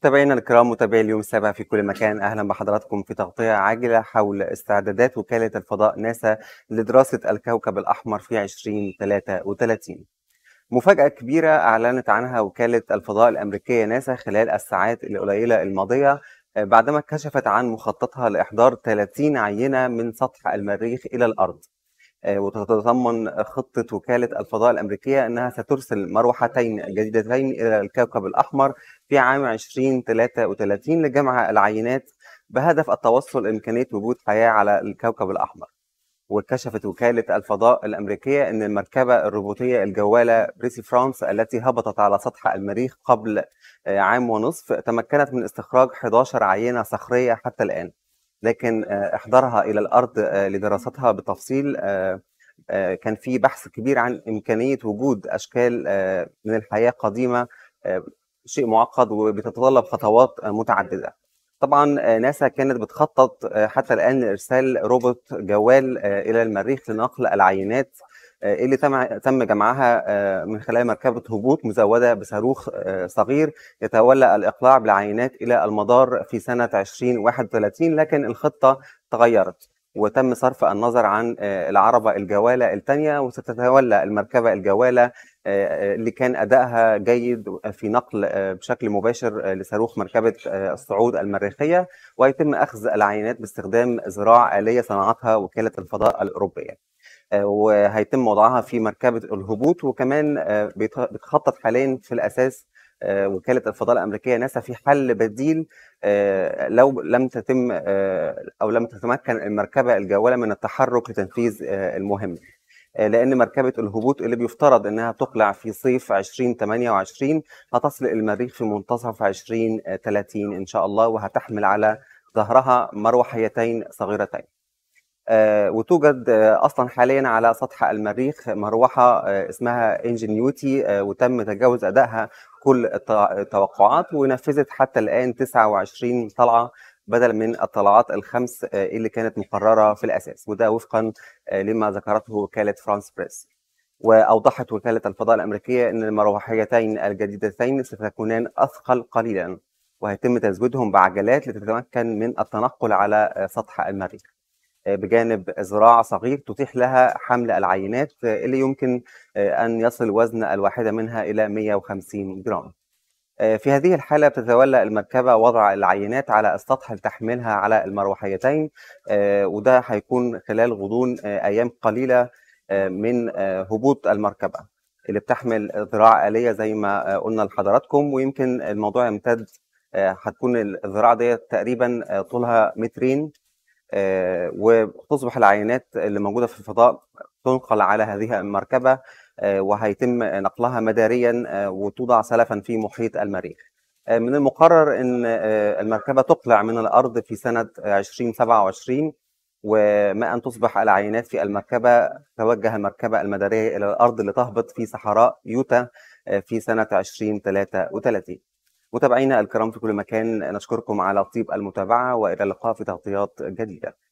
متابعينا الكرام متابعي اليوم السابع في كل مكان اهلا بحضراتكم في تغطيه عاجله حول استعدادات وكاله الفضاء ناسا لدراسه الكوكب الاحمر في 2033 مفاجأة كبيرة أعلنت عنها وكالة الفضاء الأمريكية ناسا خلال الساعات القليلة الماضية آه، بعدما كشفت عن مخططها لإحضار 30 عينة من سطح المريخ إلى الأرض آه، وتتضمن خطة وكالة الفضاء الأمريكية أنها سترسل مروحتين جديدتين إلى الكوكب الأحمر في عام 2033 لجمع العينات بهدف التوصل إمكانية وجود حياة على الكوكب الأحمر وكشفت وكالة الفضاء الأمريكية أن المركبة الروبوتية الجوالة بريسي فرانس التي هبطت على سطح المريخ قبل آه، عام ونصف تمكنت من استخراج 11 عينة صخرية حتى الآن لكن آه، احضارها الى الارض آه، لدراستها بالتفصيل آه، كان في بحث كبير عن امكانيه وجود اشكال من الحياه قديمه شيء معقد وبتتطلب خطوات متعدده طبعا ناسا كانت بتخطط حتى الان لارسال روبوت جوال الى المريخ لنقل العينات آه، اللي تم تم جمعها آه، من خلال مركبه هبوط مزوده بصاروخ آه، صغير يتولى الاقلاع بالعينات الى المدار في سنه 2031 لكن الخطه تغيرت وتم صرف النظر عن العربة الجوالة الثانية وستتولى المركبة الجوالة اللي كان أدائها جيد في نقل بشكل مباشر لصاروخ مركبة الصعود المريخية ويتم أخذ العينات باستخدام زراع آلية صنعتها وكالة الفضاء الأوروبية وهيتم وضعها في مركبه الهبوط وكمان آه، بتخطط حاليا في الاساس آه، وكاله الفضاء الامريكيه ناسا في حل بديل آه، لو لم تتم او لم تتمكن المركبه الجوله من التحرك لتنفيذ المهمه لان مركبه الهبوط اللي بيفترض انها تقلع في صيف 2028 هتصل المريخ في منتصف 2030 ان شاء الله وهتحمل على ظهرها مروحيتين صغيرتين آه، وتوجد آه، اصلا حاليا على سطح المريخ مروحه آه، اسمها انجنيوتي وتم تجاوز ادائها كل التوقعات ونفذت حتى الان 29 طلعه بدل من الطلعات الخمس اللي كانت مقرره في الاساس وده وفقا لما ذكرته وكاله فرانس بريس واوضحت وكاله الفضاء الامريكيه ان المروحيتين الجديدتين ستكونان اثقل قليلا وهيتم تزويدهم بعجلات لتتمكن من التنقل على سطح المريخ آه، بجانب ذراع صغير تتيح لها حمل العينات آه، اللي يمكن آه، أن يصل وزن الواحدة منها إلى 150 جرام في هذه الحالة بتتولى المركبة وضع العينات على السطح لتحملها على المروحيتين وده هيكون خلال غضون أيام قليلة من هبوط المركبة اللي بتحمل ذراع آلية زي ما قلنا لحضراتكم ويمكن الموضوع يمتد هتكون الذراع ديت تقريبا طولها مترين آه، وتصبح العينات اللي موجوده في الفضاء تنقل على هذه المركبه آه، وهيتم نقلها مداريا آه، وتوضع سلفا في محيط المريخ من المقرر ان المركبه تقلع من الارض في سنه 2027 وما ان تصبح العينات في المركبه توجه المركبه المداريه الى الارض لتهبط في صحراء يوتا في سنه 2033 متابعينا الكرام في كل مكان نشكركم على طيب المتابعة وإلى اللقاء في تغطيات جديدة